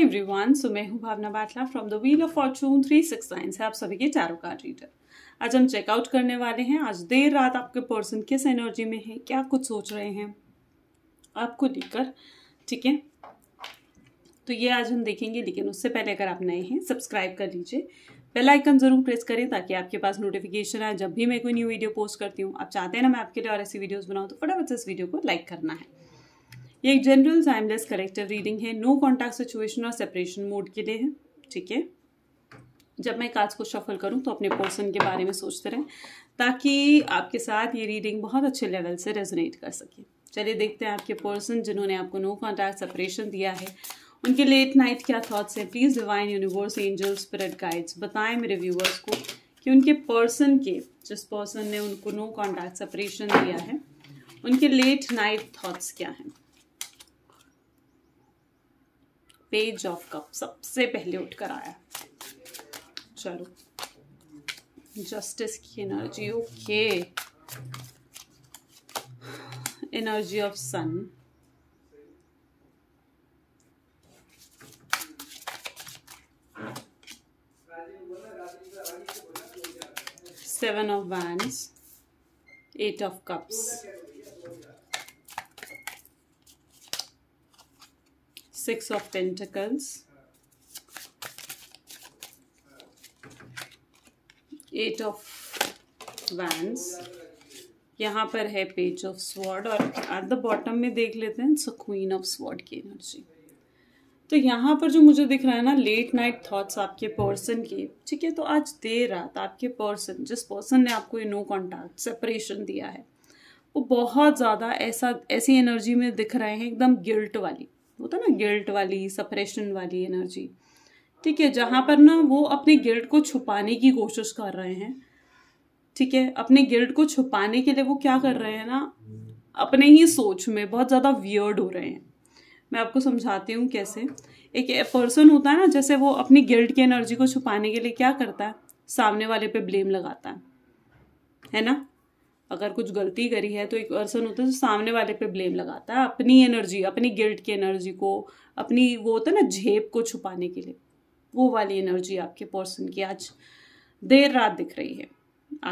High every one so मैं हूँ Bhavna Batla from the wheel of fortune three six nine से आप सभी के चारों कार्ड रीडर आज हम चेकआउट करने वाले हैं आज देर रात आपके पर्सन किस एनर्जी में है क्या कुछ सोच रहे हैं आपको लेकर ठीक है तो ये आज हम देखेंगे लेकिन उससे पहले अगर आप नए हैं सब्सक्राइब कर लीजिए बेल आइकन जरूर प्रेस करें ताकि आपके पास नोटिफिकेशन आए जब भी मैं कोई न्यू वीडियो पोस्ट करती हूँ आप चाहते हैं ना मैं आपके लिए और ऐसी वीडियोज़ बनाऊँ तो फटाफट से इस वीडियो को लाइक करना है ये एक जनरल टाइमलेस करेक्टिव रीडिंग है नो कॉन्टैक्ट सिचुएशन और सेपरेशन मोड के लिए है ठीक है जब मैं काज को शफल करूं तो अपने पर्सन के बारे में सोचते रहें ताकि आपके साथ ये रीडिंग बहुत अच्छे लेवल से रेजोनेट कर सके चलिए देखते हैं आपके पर्सन जिन्होंने आपको नो कॉन्टैक्ट सेपरेशन दिया है उनके लेट नाइट क्या थाट्स हैं please divine universe angel spirit guides बताएं मेरे व्यूवर्स को कि उनके पर्सन के जिस पर्सन ने उनको नो कॉन्टैक्ट सेपरेशन दिया है उनके लेट नाइट थाट्स क्या हैं पेज ऑफ कप सबसे पहले उठकर आया चलो जस्टिस की energy okay energy of sun seven of wand eight of cups six of pentacles eight of wands यहाँ पर है पेज ऑफ स्वॉर्ड और एट द बॉटम में देख लेते हैं सो क्वीन ऑफ स्वॉर्ड की एनर्जी तो यहाँ पर जो मुझे दिख रहा है ना लेट नाइट थॉट्स आपके पर्सन के ठीक है तो आज देर रात आपके पर्सन जिस पर्सन ने आपको ये नो कॉन्टैक्ट सेपरेशन दिया है वो बहुत ज़्यादा ऐसा ऐसी एनर्जी में दिख रहे हैं एकदम गिल्ट वाली होता तो है ना गिल्ट वाली सप्रेशन वाली एनर्जी ठीक है जहाँ पर ना वो अपने गिल्ट को छुपाने की कोशिश कर रहे हैं ठीक है अपने गिल्ट को छुपाने के लिए वो क्या कर रहे हैं ना अपने ही सोच में बहुत ज़्यादा वियर्ड हो रहे हैं मैं आपको समझाती हूँ कैसे एक पर्सन होता है ना जैसे वो अपनी गिल्ट की एनर्जी को छुपाने के लिए क्या करता है सामने वाले पे ब्लेम लगाता है है ना अगर कुछ गलती करी है तो एक पर्सन होता है जो सामने वाले पे ब्लेम लगाता है अपनी एनर्जी अपनी गिल्ट की एनर्जी को अपनी वो होता है ना झेप को छुपाने के लिए वो वाली एनर्जी आपके पर्सन की आज देर रात दिख रही है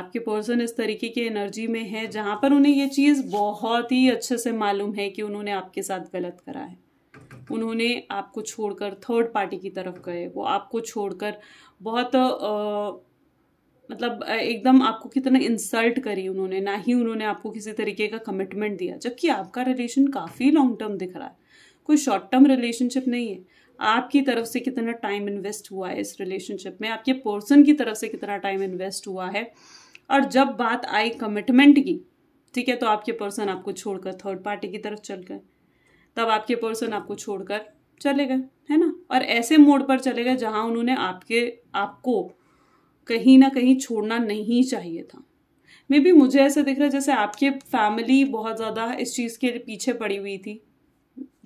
आपके पर्सन इस तरीके की एनर्जी में है जहाँ पर उन्हें ये चीज़ बहुत ही अच्छे से मालूम है कि उन्होंने आपके साथ गलत करा है उन्होंने आपको छोड़कर थर्ड पार्टी की तरफ गए वो आपको छोड़कर बहुत आ, मतलब एकदम आपको कितना इंसल्ट करी उन्होंने ना ही उन्होंने आपको किसी तरीके का कमिटमेंट दिया जबकि आपका रिलेशन काफ़ी लॉन्ग टर्म दिख रहा है कोई शॉर्ट टर्म रिलेशनशिप नहीं है आपकी तरफ से कितना टाइम इन्वेस्ट हुआ है इस रिलेशनशिप में आपके पर्सन की तरफ से कितना टाइम इन्वेस्ट हुआ है और जब बात आई कमिटमेंट की ठीक है तो आपके पर्सन आपको छोड़कर थर्ड पार्टी की तरफ चल गए तब आपके पर्सन आपको छोड़कर चले गए है ना और ऐसे मोड पर चले गए जहाँ उन्होंने आपके आपको कहीं ना कहीं छोड़ना नहीं चाहिए था मे बी मुझे ऐसा दिख रहा है जैसे आपकी फैमिली बहुत ज़्यादा इस चीज़ के पीछे पड़ी हुई थी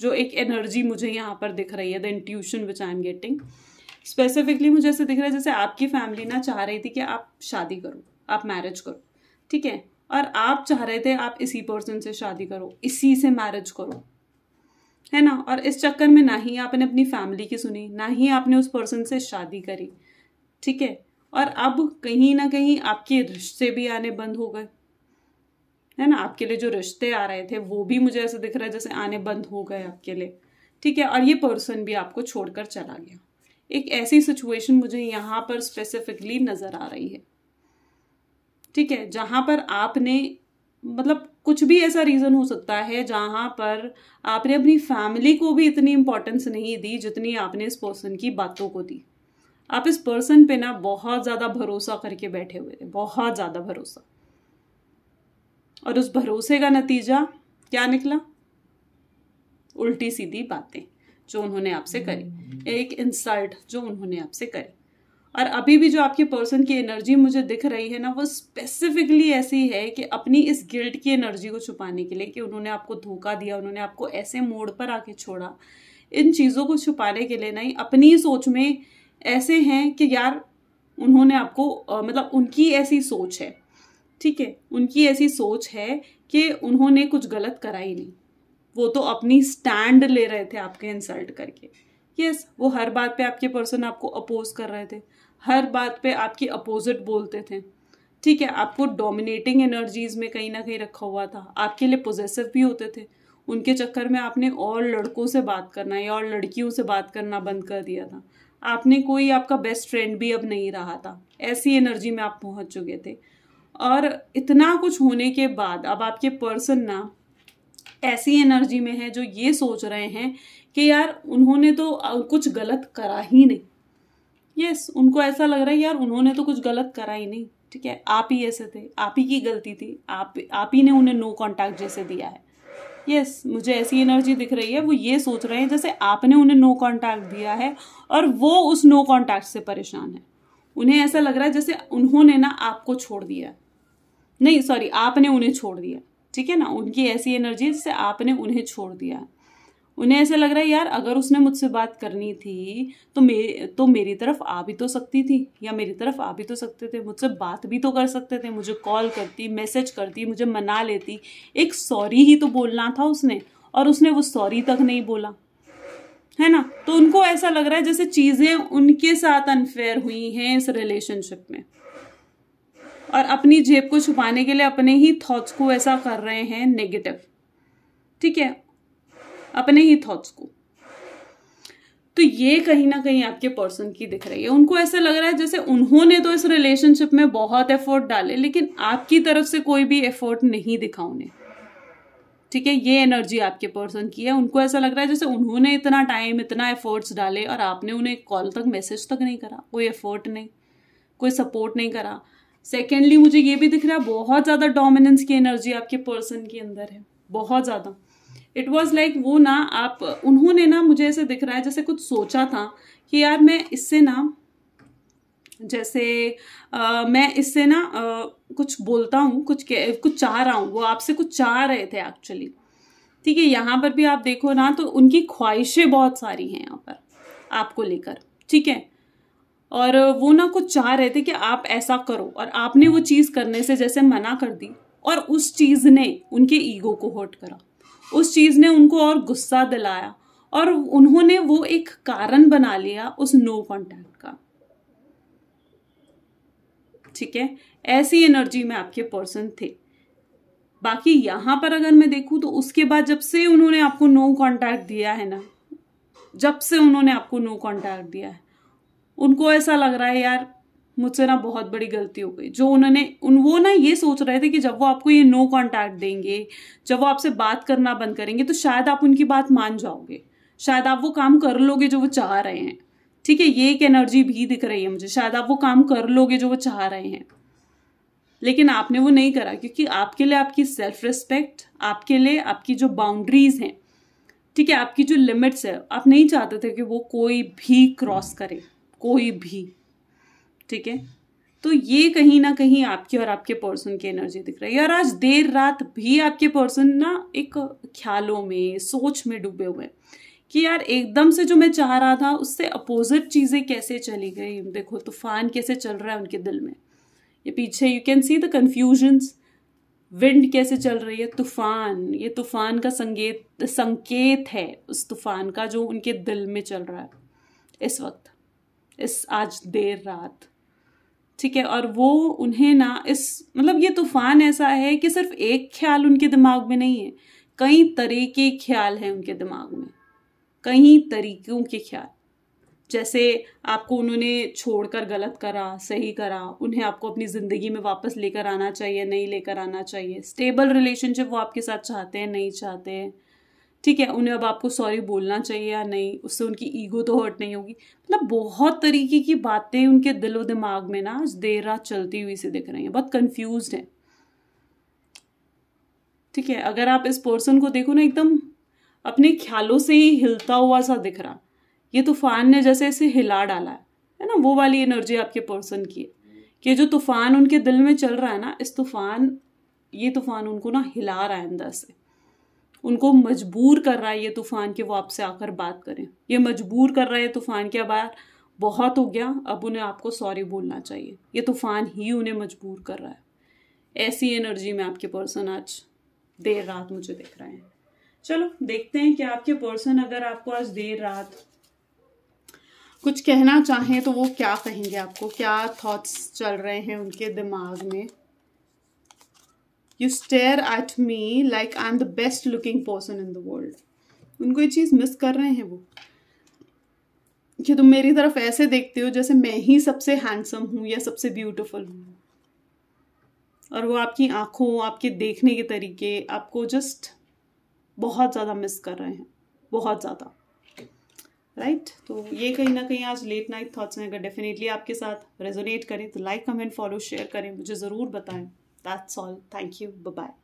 जो एक एनर्जी मुझे यहाँ पर दिख रही है the intuition which I am getting specifically मुझे ऐसे दिख रहा है जैसे आपकी फैमिली ना चाह रही थी कि आप शादी करो आप मैरिज करो ठीक है और आप चाह रहे थे आप इसी पर्सन से शादी करो इसी से मैरिज करो है ना और इस चक्कर में ना ही आपने अपनी फैमिली की सुनी ना ही आपने उस पर्सन से शादी करी ठीक है और अब कहीं ना कहीं आपके रिश्ते भी आने बंद हो गए है ना आपके लिए जो रिश्ते आ रहे थे वो भी मुझे ऐसा दिख रहा है जैसे आने बंद हो गए आपके लिए ठीक है और ये पर्सन भी आपको छोड़कर चला गया एक ऐसी सिचुएशन मुझे यहाँ पर स्पेसिफिकली नज़र आ रही है ठीक है जहाँ पर आपने मतलब कुछ भी ऐसा रीज़न हो सकता है जहाँ पर आपने अपनी फैमिली को भी इतनी इम्पोर्टेंस नहीं दी जितनी आपने इस पर्सन की बातों को दी आप इस पर्सन पे ना बहुत ज़्यादा भरोसा करके बैठे हुए थे बहुत ज़्यादा भरोसा और उस भरोसे का नतीजा क्या निकला उल्टी सीधी बातें जो उन्होंने आपसे करी एक इंसल्ट जो उन्होंने आपसे करी और अभी भी जो आपके पर्सन की एनर्जी मुझे दिख रही है ना वो स्पेसिफिकली ऐसी है कि अपनी इस गिल्ट की एनर्जी को छुपाने के लिए कि उन्होंने आपको धोखा दिया उन्होंने आपको ऐसे मोड़ पर आके छोड़ा इन चीज़ों को छुपाने के लिए नहीं अपनी सोच में ऐसे हैं कि यार उन्होंने आपको आ, मतलब उनकी ऐसी सोच है ठीक है उनकी ऐसी सोच है कि उन्होंने कुछ गलत करा ही नहीं वो तो अपनी स्टैंड ले रहे थे आपके इंसल्ट करके यस yes, वो हर बात पे आपके पर्सन आपको अपोज कर रहे थे हर बात पे आपकी अपोजिट बोलते थे ठीक है आपको डोमिनेटिंग एनर्जीज में कहीं ना कहीं रखा हुआ था आपके लिए पोजेसिव भी होते थे उनके चक्कर में आपने और लड़कों से बात करना या और लड़कियों से बात करना बंद कर दिया था आपने कोई आपका बेस्ट फ्रेंड भी अब नहीं रहा था ऐसी एनर्जी में आप पहुंच चुके थे और इतना कुछ होने के बाद अब आपके पर्सन ना ऐसी एनर्जी में है जो ये सोच रहे हैं कि यार उन्होंने तो कुछ गलत करा ही नहीं यस yes, उनको ऐसा लग रहा है यार उन्होंने तो कुछ गलत करा ही नहीं ठीक है आप ही ऐसे थे आप ही की गलती थी आप आप ही ने उन्हें नो कांटेक्ट जैसे दिया है यस yes, मुझे ऐसी एनर्जी दिख रही है वो ये सोच रहे हैं जैसे आपने उन्हें नो कांटेक्ट दिया है और वो उस नो कांटेक्ट से परेशान है उन्हें ऐसा लग रहा है जैसे उन्होंने ना आपको छोड़ दिया नहीं सॉरी आपने उन्हें छोड़ दिया ठीक है ना उनकी ऐसी एनर्जी जिससे आपने उन्हें छोड़ दिया है उन्हें ऐसे लग रहा है यार अगर उसने मुझसे बात करनी थी तो मे तो मेरी तरफ आ भी तो सकती थी या मेरी तरफ आ भी तो सकते थे मुझसे बात भी तो कर सकते थे मुझे कॉल करती मैसेज करती मुझे मना लेती एक सॉरी ही तो बोलना था उसने और उसने वो सॉरी तक नहीं बोला है ना तो उनको ऐसा लग रहा है जैसे चीज़ें उनके साथ अनफेयर हुई हैं इस रिलेशनशिप में और अपनी जेब को छुपाने के लिए अपने ही थॉट्स को ऐसा कर रहे हैं नेगेटिव ठीक है अपने ही थॉट्स को तो ये कहीं ना कहीं आपके पर्सन की दिख रही है उनको ऐसा लग रहा है जैसे उन्होंने तो इस रिलेशनशिप में बहुत एफर्ट डाले लेकिन आपकी तरफ से कोई भी एफर्ट नहीं दिखा उन्हें ठीक है ये एनर्जी आपके पर्सन की है उनको ऐसा लग रहा है जैसे उन्होंने इतना टाइम इतना एफर्ट्स डाले और आपने उन्हें कॉल तक मैसेज तक नहीं करा कोई एफर्ट नहीं कोई सपोर्ट नहीं करा सेकेंडली मुझे ये भी दिख रहा है बहुत ज़्यादा डोमिनेंस की एनर्जी आपके पर्सन के अंदर है बहुत ज़्यादा इट वॉज लाइक वो ना आप उन्होंने ना मुझे ऐसे दिख रहा है जैसे कुछ सोचा था कि यार मैं इससे ना जैसे आ, मैं इससे ना आ, कुछ बोलता हूँ कुछ कुछ चाह रहा हूँ वो आपसे कुछ चाह रहे थे एक्चुअली ठीक है यहाँ पर भी आप देखो ना तो उनकी ख्वाहिशें बहुत सारी हैं यहाँ पर आपको लेकर ठीक है और वो ना कुछ चाह रहे थे कि आप ऐसा करो और आपने वो चीज़ करने से जैसे मना कर दी और उस चीज़ ने उनके ईगो को हर्ट करा उस चीज़ ने उनको और गुस्सा दिलाया और उन्होंने वो एक कारण बना लिया उस नो कॉन्टैक्ट का ठीक है ऐसी एनर्जी में आपके पर्सन थे बाकी यहाँ पर अगर मैं देखूँ तो उसके बाद जब से उन्होंने आपको नो कॉन्टैक्ट दिया है ना जब से उन्होंने आपको नो कॉन्टैक्ट दिया है उनको ऐसा लग रहा है यार मुझसे ना बहुत बड़ी गलती हो गई जो उन्होंने उन वो ना ये सोच रहे थे कि जब वो आपको ये नो कांटेक्ट देंगे जब वो आपसे बात करना बंद करेंगे तो शायद आप उनकी बात मान जाओगे शायद आप वो काम कर लोगे जो वो चाह रहे हैं ठीक है ये एक एनर्जी भी दिख रही है मुझे शायद आप वो काम कर लोगे जो वो चाह रहे हैं लेकिन आपने वो नहीं करा क्योंकि आपके लिए आपकी सेल्फ रिस्पेक्ट आपके लिए आपकी जो बाउंड्रीज हैं ठीक है आपकी जो लिमिट्स है आप नहीं चाहते थे कि वो कोई भी क्रॉस करे कोई भी ठीक है तो ये कहीं ना कहीं आपकी और आपके पर्सन की एनर्जी दिख रही है और आज देर रात भी आपके पर्सन ना एक ख्यालों में सोच में डूबे हुए कि यार एकदम से जो मैं चाह रहा था उससे अपोजिट चीज़ें कैसे चली गई देखो तूफान कैसे चल रहा है उनके दिल में ये पीछे you can see the confusions wind कैसे चल रही है तूफान ये तूफान का संकेत संकेत है उस तूफान का जो उनके दिल में चल रहा है इस वक्त इस आज देर रात ठीक है और वो उन्हें ना इस मतलब ये तूफान ऐसा है कि सिर्फ एक ख्याल उनके दिमाग में नहीं है कई तरह के ख्याल हैं उनके दिमाग में कई तरीकों के ख्याल जैसे आपको उन्होंने छोड़कर गलत करा सही करा उन्हें आपको अपनी ज़िंदगी में वापस लेकर आना चाहिए नहीं लेकर आना चाहिए स्टेबल रिलेशनशिप वो आपके साथ चाहते हैं नहीं चाहते हैं ठीक है उन्हें अब आपको सॉरी बोलना चाहिए या नहीं उससे उनकी ईगो तो हर्ट नहीं होगी मतलब बहुत तरीके की बातें उनके दिल और दिमाग में ना आज देर रात चलती हुई से दिख रही हैं बहुत कंफ्यूज हैं ठीक है अगर आप इस पर्सन को देखो ना एकदम अपने ख्यालों से ही हिलता हुआ सा दिख रहा ये तूफान ने जैसे इसे हिला डाला है है ना वो वाली एनर्जी आपके पर्सन की है कि जो तूफान उनके दिल में चल रहा है ना इस तूफान ये तूफान उनको ना हिला रहा है अंदर से उनको मजबूर कर रहा है ये तूफ़ान कि वो आपसे आकर बात करें ये मजबूर कर रहा है तूफ़ान के बाहर बहुत हो गया अब उन्हें आपको सॉरी बोलना चाहिए ये तूफ़ान ही उन्हें मजबूर कर रहा है ऐसी एनर्जी में आपके पर्सन आज देर रात मुझे दिख रहे हैं चलो देखते हैं कि आपके पर्सन अगर आपको आज देर रात कुछ कहना चाहें तो वो क्या कहेंगे आपको क्या थॉट्स चल रहे हैं उनके दिमाग में you stare at me like I am the best looking person in the world उनको ये चीज़ मिस कर रहे हैं वो कि तुम मेरी तरफ ऐसे देखते हो जैसे मैं ही सबसे हैंडसम हूँ या सबसे ब्यूटिफुल हूँ और वो आपकी आंखों आपके देखने के तरीके आपको जस्ट बहुत ज़्यादा मिस कर रहे हैं बहुत ज़्यादा राइट right? तो ये कहीं ना कहीं आज लेट नाइट थॉट्स हैं अगर डेफिनेटली आपके साथ रेजोनेट करें तो लाइक कमेंट फॉलो शेयर करें मुझे ज़रूर बताएं That's all. Thank you. Bye bye.